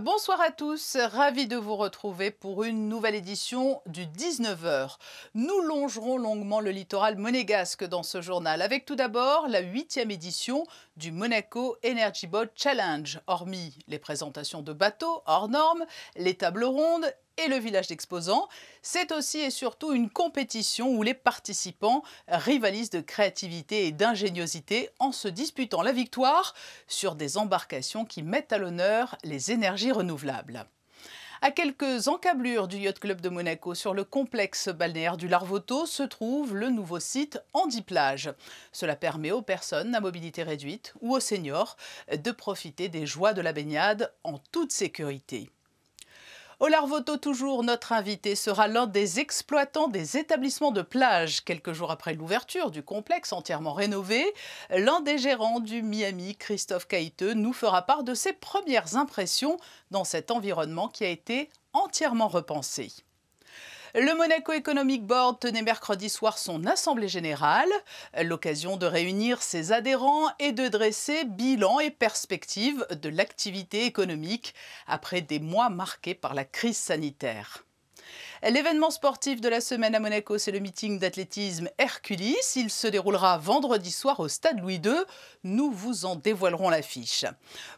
Bonsoir à tous, ravi de vous retrouver pour une nouvelle édition du 19h. Nous longerons longuement le littoral monégasque dans ce journal, avec tout d'abord la huitième édition du Monaco Energy Boat Challenge. Hormis les présentations de bateaux hors normes, les tables rondes et le village d'exposants. C'est aussi et surtout une compétition où les participants rivalisent de créativité et d'ingéniosité en se disputant la victoire sur des embarcations qui mettent à l'honneur les énergies renouvelables. À quelques encablures du Yacht Club de Monaco, sur le complexe balnéaire du Larvoto, se trouve le nouveau site Plage. Cela permet aux personnes à mobilité réduite ou aux seniors de profiter des joies de la baignade en toute sécurité. Olar Voto, toujours notre invité, sera l'un des exploitants des établissements de plage. Quelques jours après l'ouverture du complexe entièrement rénové, l'un des gérants du Miami, Christophe Caïteux, nous fera part de ses premières impressions dans cet environnement qui a été entièrement repensé. Le Monaco Economic Board tenait mercredi soir son assemblée générale, l'occasion de réunir ses adhérents et de dresser bilan et perspective de l'activité économique après des mois marqués par la crise sanitaire. L'événement sportif de la semaine à Monaco, c'est le meeting d'athlétisme Hercules. Il se déroulera vendredi soir au stade Louis II. Nous vous en dévoilerons l'affiche.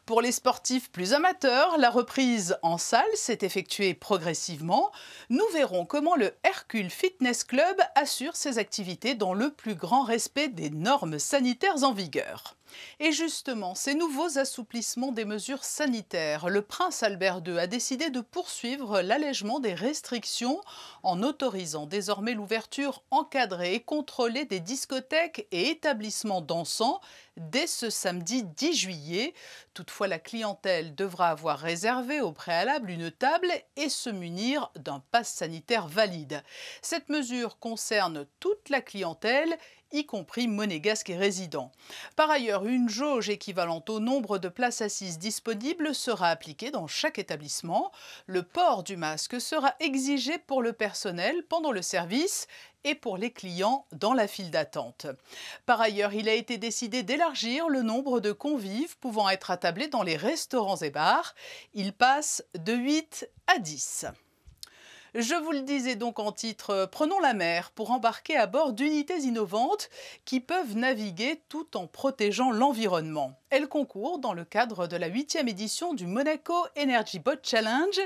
Pour les sportifs plus amateurs, la reprise en salle s'est effectuée progressivement. Nous verrons comment le Hercule Fitness Club assure ses activités dans le plus grand respect des normes sanitaires en vigueur. Et justement, ces nouveaux assouplissements des mesures sanitaires, le prince Albert II a décidé de poursuivre l'allègement des restrictions en autorisant désormais l'ouverture encadrée et contrôlée des discothèques et établissements dansants dès ce samedi 10 juillet. Toutefois, la clientèle devra avoir réservé au préalable une table et se munir d'un passe sanitaire valide. Cette mesure concerne toute la clientèle y compris monégasques et résidents. Par ailleurs, une jauge équivalente au nombre de places assises disponibles sera appliquée dans chaque établissement. Le port du masque sera exigé pour le personnel pendant le service et pour les clients dans la file d'attente. Par ailleurs, il a été décidé d'élargir le nombre de convives pouvant être attablés dans les restaurants et bars. Il passe de 8 à 10. Je vous le disais donc en titre, euh, prenons la mer pour embarquer à bord d'unités innovantes qui peuvent naviguer tout en protégeant l'environnement. Elle concourt dans le cadre de la 8e édition du Monaco Energy Boat Challenge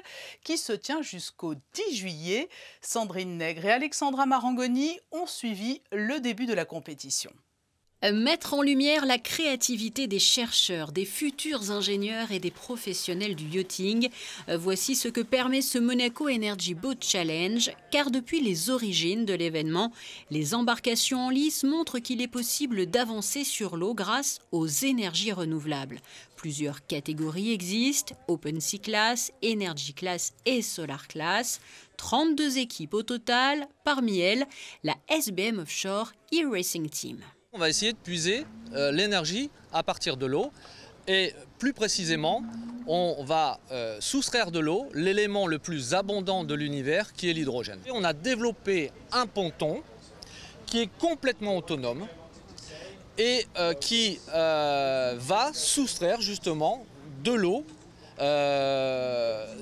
qui se tient jusqu'au 10 juillet. Sandrine Nègre et Alexandra Marangoni ont suivi le début de la compétition. Mettre en lumière la créativité des chercheurs, des futurs ingénieurs et des professionnels du yachting, euh, voici ce que permet ce Monaco Energy Boat Challenge, car depuis les origines de l'événement, les embarcations en lice montrent qu'il est possible d'avancer sur l'eau grâce aux énergies renouvelables. Plusieurs catégories existent, Open Sea Class, Energy Class et Solar Class. 32 équipes au total, parmi elles la SBM Offshore e-Racing Team. On va essayer de puiser euh, l'énergie à partir de l'eau et plus précisément, on va euh, soustraire de l'eau l'élément le plus abondant de l'univers qui est l'hydrogène. On a développé un ponton qui est complètement autonome et euh, qui va soustraire justement de l'eau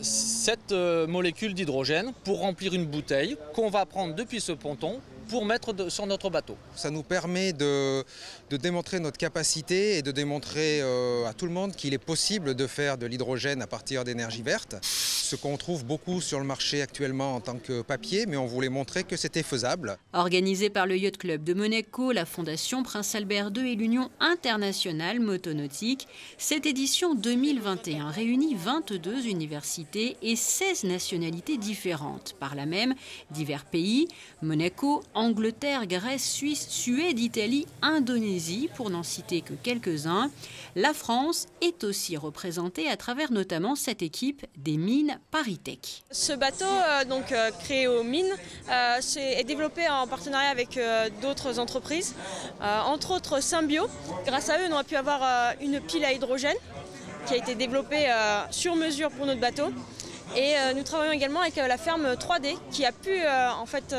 cette molécule d'hydrogène pour remplir une bouteille qu'on va prendre depuis ce ponton pour mettre sur notre bateau. Ça nous permet de, démontrer notre capacité et de démontrer euh, à tout le monde qu'il est possible de faire de l'hydrogène à partir d'énergie verte ce qu'on trouve beaucoup sur le marché actuellement en tant que papier, mais on voulait montrer que c'était faisable. Organisé par le Yacht Club de Monaco, la Fondation Prince Albert II et l'Union internationale motonautique, cette édition 2021 réunit 22 universités et 16 nationalités différentes. Par la même, divers pays, Monaco, Angleterre, Grèce, Suisse, Suède, Italie, Indonésie, pour n'en citer que quelques-uns. La France est aussi représentée à travers notamment cette équipe des mines Paritech. Ce bateau, euh, donc euh, créé aux mines, euh, est développé en partenariat avec d'autres entreprises, entre autres Symbio. Grâce à eux, on a pu avoir une pile à hydrogène qui a été développée sur mesure pour notre bateau. Et euh, nous travaillons également avec euh, la ferme 3D qui a pu, euh, en fait,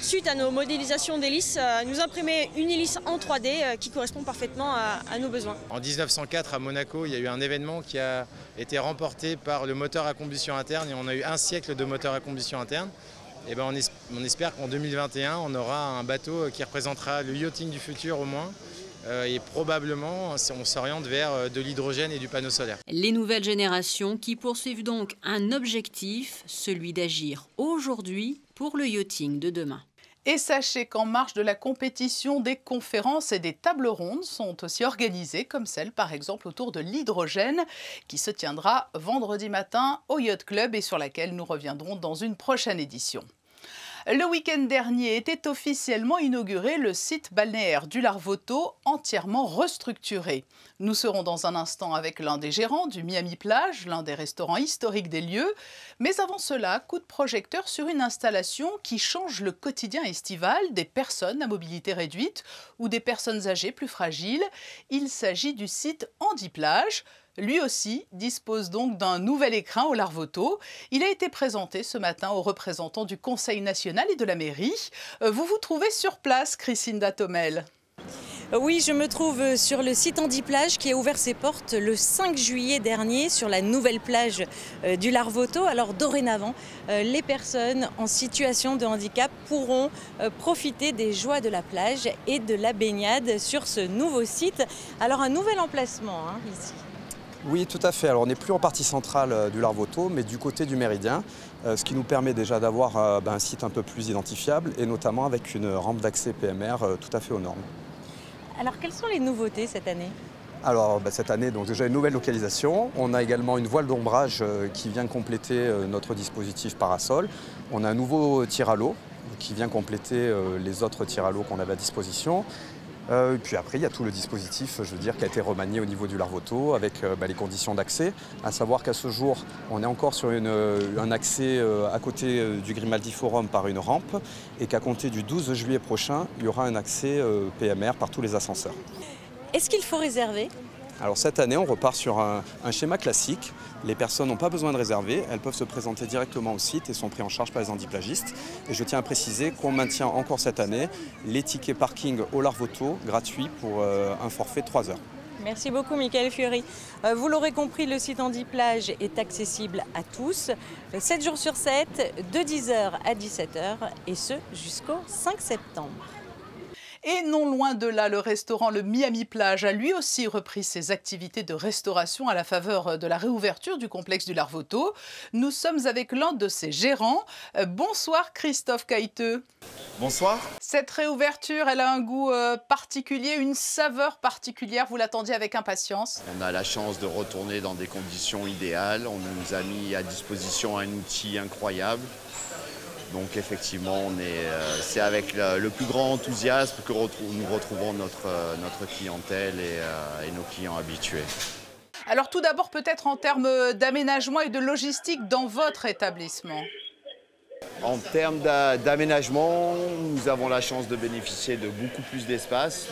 suite à nos modélisations d'hélices, nous imprimer une hélice en 3D qui correspond parfaitement à, nos besoins. En 1904, à Monaco, il y a eu un événement qui a été remporté par le moteur à combustion interne et on a eu un siècle de moteur à combustion interne. Et eh ben, on, espère qu'en 2021, on aura un bateau qui représentera le yachting du futur au moins. Euh, et probablement on s'oriente vers euh, de l'hydrogène et du panneau solaire. Les nouvelles générations qui poursuivent donc un objectif, celui d'agir aujourd'hui pour le yachting de demain. Et sachez qu'en marge de la compétition, des conférences et des tables rondes sont aussi organisées, comme celle par exemple autour de l'hydrogène, qui se tiendra vendredi matin au Yacht Club et sur laquelle nous reviendrons dans une prochaine édition. Le week-end dernier était officiellement inauguré le site balnéaire du Larvoto, entièrement restructuré. Nous serons dans un instant avec l'un des gérants du Miami Plage, l'un des restaurants historiques des lieux. Mais avant cela, coup de projecteur sur une installation qui change le quotidien estival des personnes à mobilité réduite ou des personnes âgées plus fragiles. Il s'agit du site Handy Plage lui aussi dispose donc d'un nouvel écrin au Larvoto. Il a été présenté ce matin aux représentants du Conseil national et de la mairie. Euh, vous vous trouvez sur place, Christine Tomel. Euh, oui, je me trouve euh, sur le site Andy Plage qui a ouvert ses portes le 5 juillet dernier sur la nouvelle plage du Larvoto. Alors dorénavant, les personnes en situation de handicap pourront profiter des joies de la plage et de la baignade sur ce nouveau site. Alors un nouvel emplacement hein, ici. Oui, tout à fait. Alors, on n'est plus en partie centrale euh, du Larvoto, mais du côté du méridien, euh, ce qui nous permet déjà d'avoir euh, ben, un site un peu plus identifiable et notamment avec une rampe d'accès PMR tout à fait aux normes. Alors, quelles sont les nouveautés cette année alors ben, cette année, donc déjà une nouvelle localisation. On a également une voile d'ombrage qui vient compléter notre dispositif parasol. On a un nouveau tir à l'eau qui vient compléter les autres tirs à l'eau qu'on avait à disposition. Euh, puis après, il y a tout le dispositif, je veux dire, qui a été remanié au niveau du Larvoto avec euh, bah, les conditions d'accès. À savoir qu'à ce jour, on est encore sur euh, un accès à côté du Grimaldi Forum par une rampe et qu'à compter du 12 juillet prochain, il y aura un accès PMR par tous les ascenseurs. Est-ce qu'il faut réserver alors cette année, on repart sur un, schéma classique. Les personnes n'ont pas besoin de réserver, elles peuvent se présenter directement au site et sont prises en charge par les handiplagistes. Et je tiens à préciser qu'on maintient encore cette année les tickets parking au Larvoto gratuits pour euh, un forfait de 3 heures. Merci beaucoup, Michael Fury. Euh, vous l'aurez compris, le site handiplage est accessible à tous, 7 jours sur 7, de 10h à 17h, et ce jusqu'au 5 septembre. Et non loin de là, le restaurant Le Miami Plage a lui aussi repris ses activités de restauration à la faveur euh, de la réouverture du complexe du Larvoto. Nous sommes avec l'un de ses gérants. Euh, bonsoir Christophe Caiteux. Bonsoir. Cette réouverture, elle a un goût euh, particulier, une saveur particulière. Vous l'attendiez avec impatience. On a la chance de retourner dans des conditions idéales. On nous a mis à disposition un outil incroyable. Donc effectivement, euh, c'est avec le, plus grand enthousiasme que nous retrouvons notre, euh, notre clientèle euh, et, nos clients habitués. Alors tout d'abord, peut-être en termes d'aménagement et de logistique dans votre établissement en termes d'aménagement, nous avons la chance de bénéficier de beaucoup plus d'espace.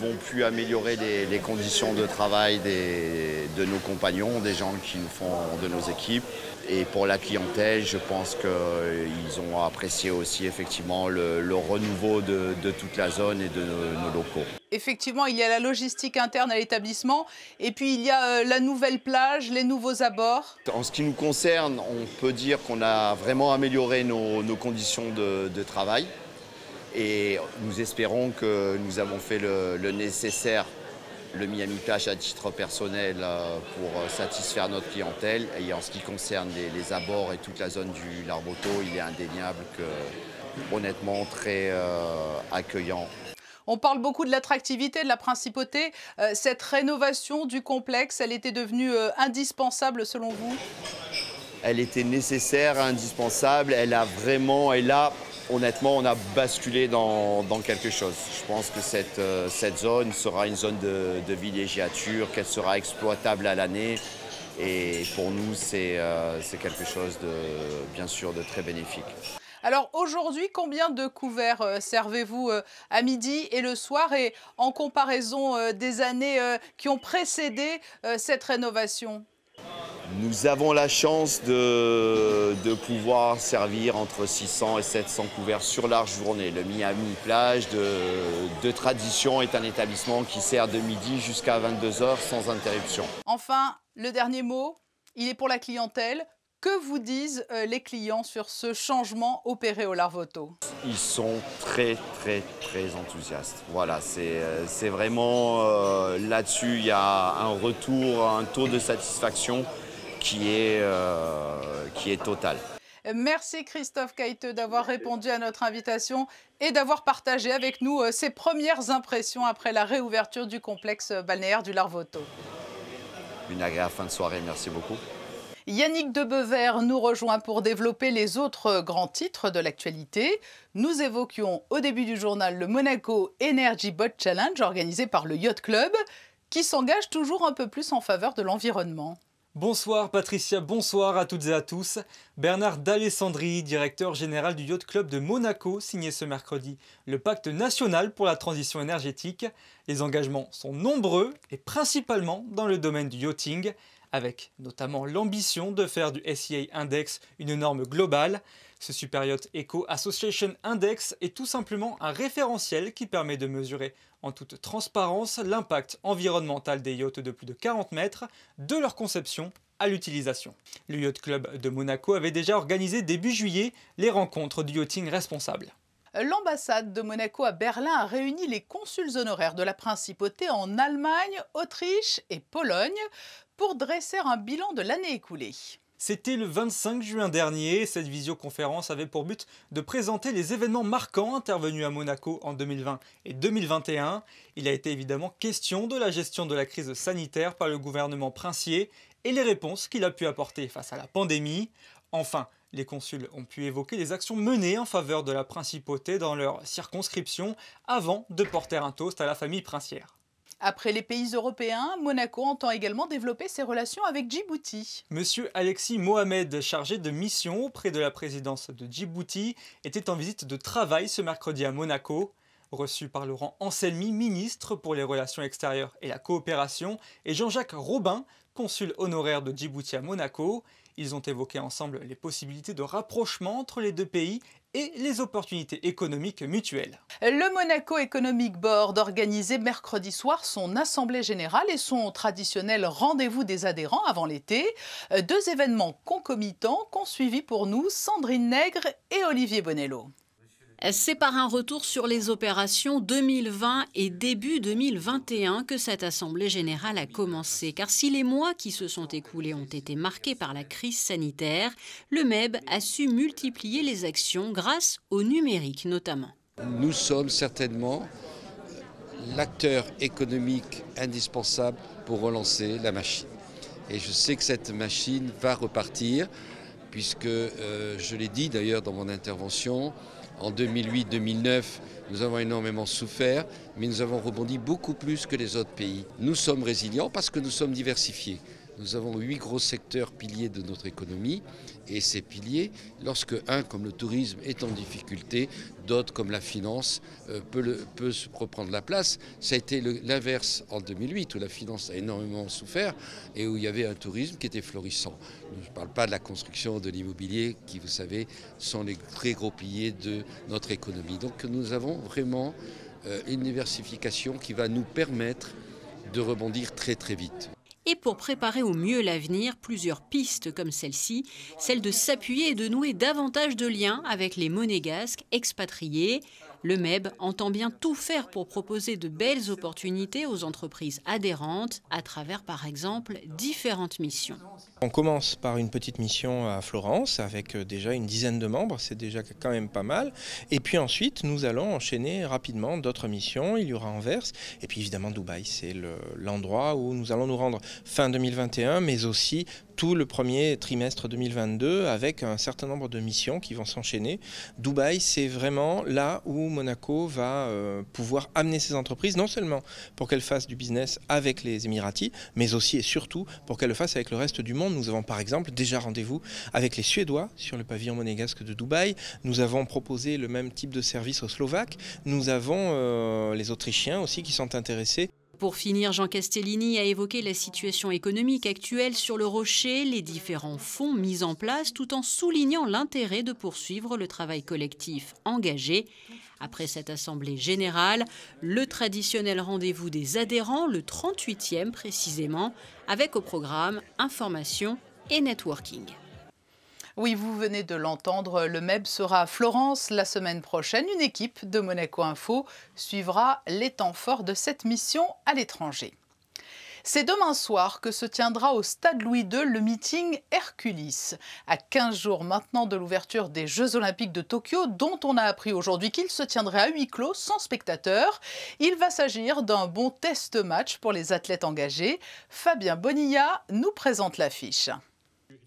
Vont pu améliorer les, conditions de travail de nos compagnons, des gens qui nous font de nos équipes. Et pour la clientèle, je pense qu'ils euh, ont apprécié aussi effectivement le, renouveau de, toute la zone et de nos, locaux. Effectivement, il y a la logistique interne à l'établissement et puis il y a euh, la nouvelle plage, les nouveaux abords. En ce qui nous concerne, on peut dire qu'on a vraiment amélioré nos, conditions de travail. Et nous espérons que nous avons fait le, nécessaire, le Miami Clash à titre personnel, euh, pour euh, satisfaire notre clientèle. Et en ce qui concerne les, abords et toute la zone du Larboto, il est indéniable que, honnêtement, très euh, accueillant. On parle beaucoup de l'attractivité de la principauté. cette rénovation du complexe, elle était devenue indispensable selon vous Elle était nécessaire, indispensable. Elle a vraiment, honnêtement, on a basculé dans, quelque chose. Je pense que cette, euh, zone sera une zone de, villégiature, qu'elle sera exploitable à l'année. Et pour nous, euh, c'est quelque chose, de, bien sûr, de très bénéfique. Alors aujourd'hui, combien de couverts euh, servez-vous à midi et le soir et en comparaison des années qui ont précédé cette rénovation nous avons la chance de, pouvoir servir entre 600 et 700 couverts sur large journée. Le Miami Plage de, tradition est un établissement qui sert de midi jusqu'à 22h sans interruption. Enfin, le dernier mot, il est pour la clientèle. Que vous disent euh, les clients sur ce changement opéré au Larvoto Ils sont très très très enthousiastes. Voilà, c'est euh, vraiment euh, là-dessus, il y a un retour, un taux de satisfaction qui est, euh, qui est total. Merci Christophe Caiteux d'avoir répondu à notre invitation et d'avoir partagé avec nous euh, ses premières impressions après la réouverture du complexe balnéaire du Larvoto. Une agréable fin de soirée, merci beaucoup. Yannick Debever nous rejoint pour développer les autres grands titres de l'actualité. Nous évoquions au début du journal le Monaco Energy Boat Challenge organisé par le Yacht Club qui s'engage toujours un peu plus en faveur de l'environnement. Bonsoir Patricia, bonsoir à toutes et à tous. Bernard d'Alessandri, directeur général du Yacht Club de Monaco, signé ce mercredi le pacte national pour la transition énergétique. Les engagements sont nombreux et principalement dans le domaine du yachting, avec notamment l'ambition de faire du SEA Index une norme globale. Ce Super Yacht Eco Association Index est tout simplement un référentiel qui permet de mesurer en toute transparence l'impact environnemental des yachts de plus de 40 mètres, de leur conception à l'utilisation. Le Yacht Club de Monaco avait déjà organisé début juillet les rencontres du yachting responsable. L'ambassade de Monaco à Berlin a réuni les consuls honoraires de la principauté en Allemagne, Autriche et Pologne pour dresser un bilan de l'année écoulée. C'était le 25 juin dernier. Cette visioconférence avait pour but de présenter les événements marquants intervenus à Monaco en 2020 et 2021. Il a été évidemment question de la gestion de la crise sanitaire par le gouvernement princier et les réponses qu'il a pu apporter face à la pandémie. Enfin, les consuls ont pu évoquer les actions menées en faveur de la principauté dans leur circonscription avant de porter un toast à la famille princière. Après les pays européens, Monaco entend également développer ses relations avec Djibouti. Monsieur Alexis Mohamed, chargé de mission auprès de la présidence de Djibouti, était en visite de travail ce mercredi à Monaco. Reçu par Laurent Anselmi, ministre pour les Relations extérieures et la coopération, et Jean-Jacques Robin, consul honoraire de Djibouti à Monaco, ils ont évoqué ensemble les possibilités de rapprochement entre les deux pays et les opportunités économiques mutuelles. Le Monaco Economic Board organisait mercredi soir son assemblée générale et son traditionnel rendez-vous des adhérents avant l'été. Euh, deux événements concomitants qu'ont suivi pour nous Sandrine Nègre et Olivier Bonello. C'est par un retour sur les opérations 2020 et début 2021 que cette Assemblée générale a commencé. Car si les mois qui se sont écoulés ont été marqués par la crise sanitaire, le MEB a su multiplier les actions grâce au numérique notamment. Nous sommes certainement l'acteur économique indispensable pour relancer la machine. Et je sais que cette machine va repartir, puisque euh, je l'ai dit d'ailleurs dans mon intervention, en 2008-2009, nous avons énormément souffert, mais nous avons rebondi beaucoup plus que les autres pays. Nous sommes résilients parce que nous sommes diversifiés. Nous avons huit gros secteurs piliers de notre économie et ces piliers, lorsque un comme le tourisme est en difficulté, d'autres comme la finance euh, peut, se reprendre la place. Ça a été l'inverse en 2008 où la finance a énormément souffert et où il y avait un tourisme qui était florissant. Je ne parle pas de la construction de l'immobilier qui, vous savez, sont les très gros piliers de notre économie. Donc nous avons vraiment euh, une diversification qui va nous permettre de rebondir très très vite. Et pour préparer au mieux l'avenir, plusieurs pistes comme celle-ci, celle de s'appuyer et de nouer davantage de liens avec les monégasques expatriés, le MEB entend bien tout faire pour proposer de belles opportunités aux entreprises adhérentes à travers, par exemple, différentes missions. On commence par une petite mission à Florence avec euh, déjà une dizaine de membres, c'est déjà quand même pas mal. Et puis ensuite, nous allons enchaîner rapidement d'autres missions. Il y aura Anvers et puis évidemment Dubaï. C'est l'endroit où nous allons nous rendre fin 2021, mais aussi tout le premier trimestre 2022 avec un certain nombre de missions qui vont s'enchaîner. Dubaï, c'est vraiment là où Monaco va euh, pouvoir amener ses entreprises, non seulement pour qu'elles fassent du business avec les Émiratis, mais aussi et surtout pour qu'elles le fassent avec le reste du monde. Nous avons par exemple déjà rendez-vous avec les Suédois sur le pavillon monégasque de Dubaï. Nous avons proposé le même type de service aux Slovaques. Nous avons euh, les Autrichiens aussi qui sont intéressés. Pour finir, Jean Castellini a évoqué la situation économique actuelle sur le rocher, les différents fonds mis en place, tout en soulignant l'intérêt de poursuivre le travail collectif engagé. Après cette assemblée générale, le traditionnel rendez-vous des adhérents, le 38e précisément, avec au programme information et networking. Oui, vous venez de l'entendre, le MEB sera à Florence la semaine prochaine. Une équipe de Monaco Info suivra les temps forts de cette mission à l'étranger. C'est demain soir que se tiendra au Stade Louis II le meeting Hercules. À 15 jours maintenant de l'ouverture des Jeux Olympiques de Tokyo, dont on a appris aujourd'hui qu'il se tiendrait à huis clos, sans spectateurs, il va s'agir d'un bon test match pour les athlètes engagés. Fabien Bonilla nous présente l'affiche.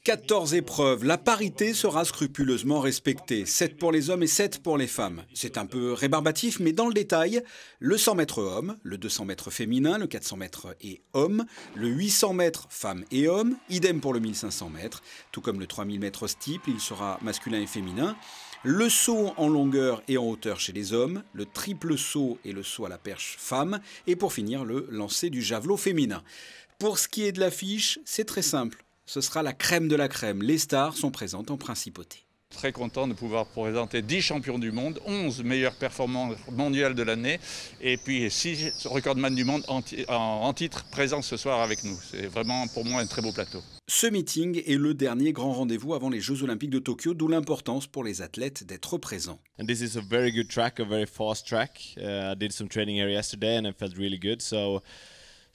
14 épreuves. La parité sera scrupuleusement respectée. 7 pour les hommes et 7 pour les femmes. C'est un peu rébarbatif, mais dans le détail, le 100 mètres homme, le 200 mètres féminin, le 400 mètres et homme, le 800 mètres femmes et hommes, idem pour le 1500 mètres, tout comme le 3000 mètres steeple, il sera masculin et féminin. Le saut en longueur et en hauteur chez les hommes, le triple saut et le saut à la perche femme, et pour finir le lancer du javelot féminin. Pour ce qui est de l'affiche, c'est très simple ce sera la crème de la crème. Les stars sont présentes en principauté. Très content de pouvoir présenter 10 champions du monde, 11 meilleures performances mondiales de l'année et puis 6 recordman du monde en, titre présent ce soir avec nous. C'est vraiment pour moi un très beau plateau. Ce meeting est le dernier grand rendez-vous avant les Jeux Olympiques de Tokyo, d'où l'importance pour les athlètes d'être présents. this is a very good track, a very fast track. Uh, did some training here yesterday and it felt really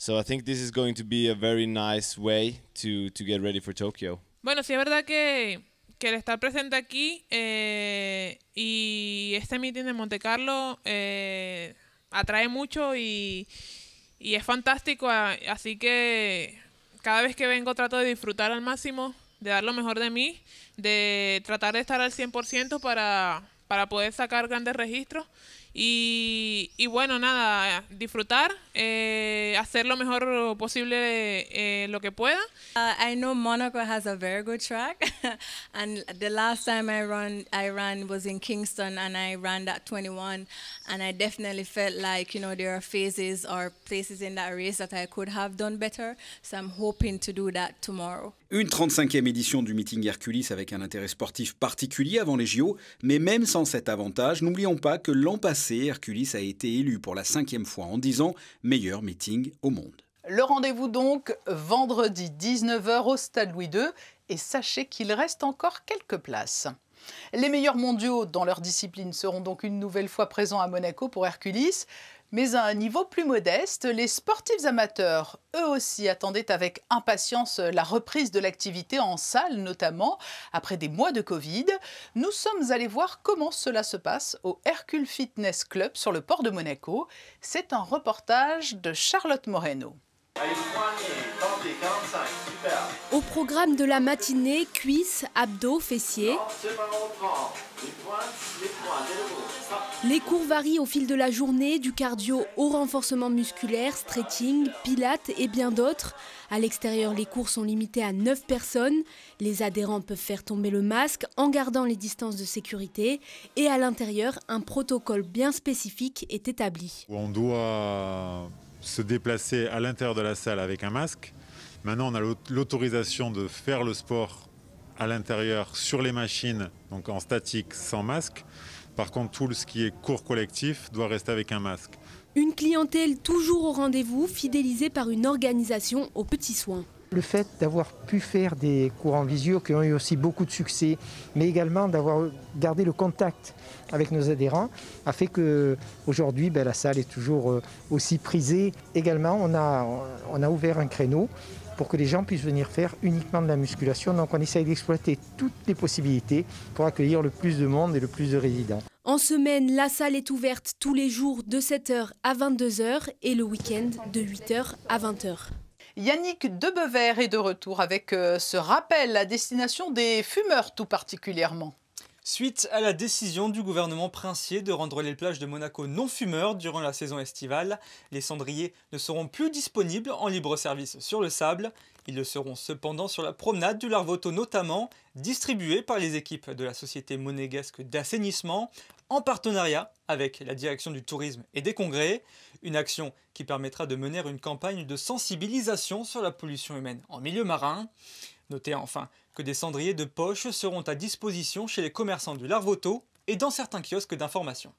So I think this is going to be a very nice way to, to get ready for Tokyo. Bueno, sí es verdad que, que el estar presente aquí eh, y este meeting de Monte Carlo eh, atrae mucho y, y es fantástico, así que cada vez que vengo trato de disfrutar al máximo, de dar lo mejor de mí, de tratar de estar al 100% para, para poder sacar grandes registros Y, y bueno, nada, disfrutar, eh, hacer lo mejor posible eh, lo que pueda. Uh, I know Monaco has a very good track, and the last time I ran, I ran was in Kingston, and I ran that 21, and I definitely felt like you know there are phases or places in that race that I could have done better. So I'm hoping to do that tomorrow. Une 35e édition du meeting Hercules avec un intérêt sportif particulier avant les JO, mais même sans cet avantage, n'oublions pas que l'an passé, Hercules a été élu pour la cinquième fois en 10 ans meilleur meeting au monde. Le rendez-vous donc vendredi 19h au Stade Louis II et sachez qu'il reste encore quelques places. Les meilleurs mondiaux dans leur discipline seront donc une nouvelle fois présents à Monaco pour Hercules. Mais à un niveau plus modeste, les sportifs amateurs, eux aussi, attendaient avec impatience la reprise de l'activité en salle, notamment après des mois de Covid. Nous sommes allés voir comment cela se passe au Hercule Fitness Club sur le port de Monaco. C'est un reportage de Charlotte Moreno. Au programme de la matinée, cuisses, abdos, fessiers. Les cours varient au fil de la journée, du cardio au renforcement musculaire, stretching, pilates et bien d'autres. À l'extérieur, les cours sont limités à 9 personnes. Les adhérents peuvent faire tomber le masque en gardant les distances de sécurité. Et à l'intérieur, un protocole bien spécifique est établi. On doit se déplacer à l'intérieur de la salle avec un masque. Maintenant, on a l'autorisation de faire le sport à l'intérieur sur les machines, donc en statique sans masque. Par contre, tout ce qui est cours collectif doit rester avec un masque. Une clientèle toujours au rendez-vous, fidélisée par une organisation aux petits soins. Le fait d'avoir pu faire des cours en visio qui ont eu aussi beaucoup de succès, mais également d'avoir gardé le contact avec nos adhérents, a fait que aujourd'hui ben, la salle est toujours euh, aussi prisée. Également, on a, on a ouvert un créneau pour que les gens puissent venir faire uniquement de la musculation. Donc on essaye d'exploiter toutes les possibilités pour accueillir le plus de monde et le plus de résidents. En semaine, la salle est ouverte tous les jours de 7h à 22h et le week-end de 8h à 20h. Yannick Debever est de retour avec euh, ce rappel à destination des fumeurs tout particulièrement. Suite à la décision du gouvernement princier de rendre les plages de Monaco non fumeurs durant la saison estivale, les cendriers ne seront plus disponibles en libre service sur le sable. Ils le seront cependant sur la promenade du Larvoto notamment, distribués par les équipes de la société monégasque d'assainissement en partenariat avec la direction du tourisme et des congrès, une action qui permettra de mener une campagne de sensibilisation sur la pollution humaine en milieu marin. Notez enfin que des cendriers de poche seront à disposition chez les commerçants du Larvoto et dans certains kiosques d'information.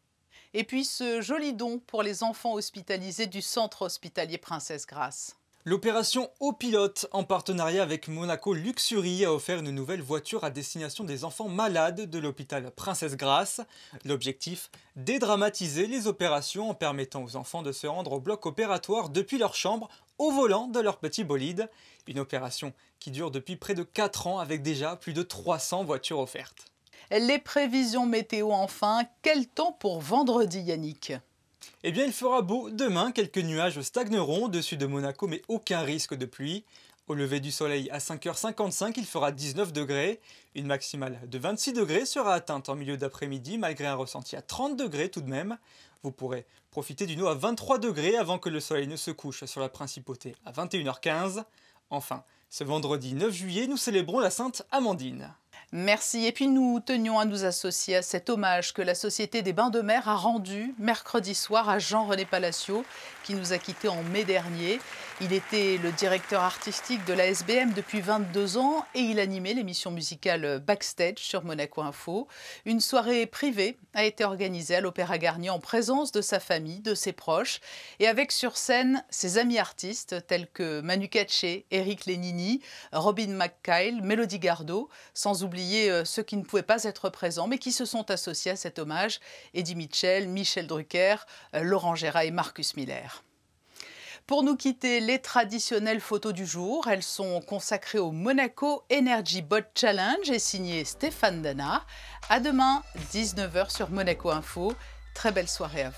Et puis ce joli don pour les enfants hospitalisés du centre hospitalier Princesse Grasse. L'opération Au Pilote, en partenariat avec Monaco Luxury, a offert une nouvelle voiture à destination des enfants malades de l'hôpital Princesse Grasse. L'objectif Dédramatiser les opérations en permettant aux enfants de se rendre au bloc opératoire depuis leur chambre au volant de leur petit bolide. Une opération qui dure depuis près de 4 ans avec déjà plus de 300 voitures offertes. Les prévisions météo enfin. Quel temps pour vendredi, Yannick eh bien, il fera beau demain, quelques nuages stagneront au-dessus de Monaco, mais aucun risque de pluie. Au lever du soleil à 5h55, il fera 19 degrés. Une maximale de 26 degrés sera atteinte en milieu d'après-midi, malgré un ressenti à 30 degrés tout de même. Vous pourrez profiter d'une eau à 23 degrés avant que le soleil ne se couche sur la principauté à 21h15. Enfin, ce vendredi 9 juillet, nous célébrons la Sainte Amandine. Merci. Et puis nous tenions à nous associer à cet hommage que la Société des Bains de Mer a rendu mercredi soir à Jean-René Palacio, qui nous a quittés en mai dernier. Il était le directeur artistique de la SBM depuis 22 ans et il animait l'émission musicale Backstage sur Monaco Info. Une soirée privée a été organisée à l'Opéra Garnier en présence de sa famille, de ses proches et avec sur scène ses amis artistes tels que Manu Katché, Eric Lénini, Robin McKyle, Mélodie Gardot, sans oublier euh, ceux qui ne pouvaient pas être présents mais qui se sont associés à cet hommage, Eddie Mitchell, Michel Drucker, euh, Laurent Gérard et Marcus Miller. Pour nous quitter, les traditionnelles photos du jour, elles sont consacrées au Monaco Energy Bot Challenge et signées Stéphane Dana. À demain, 19h sur Monaco Info. Très belle soirée à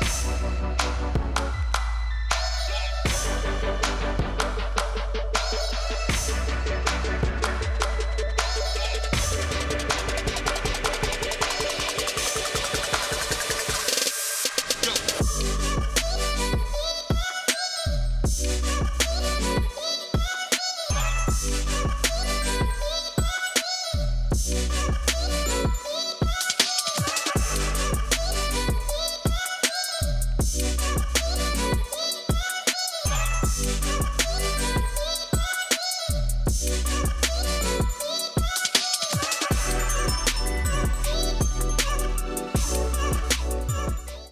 vous.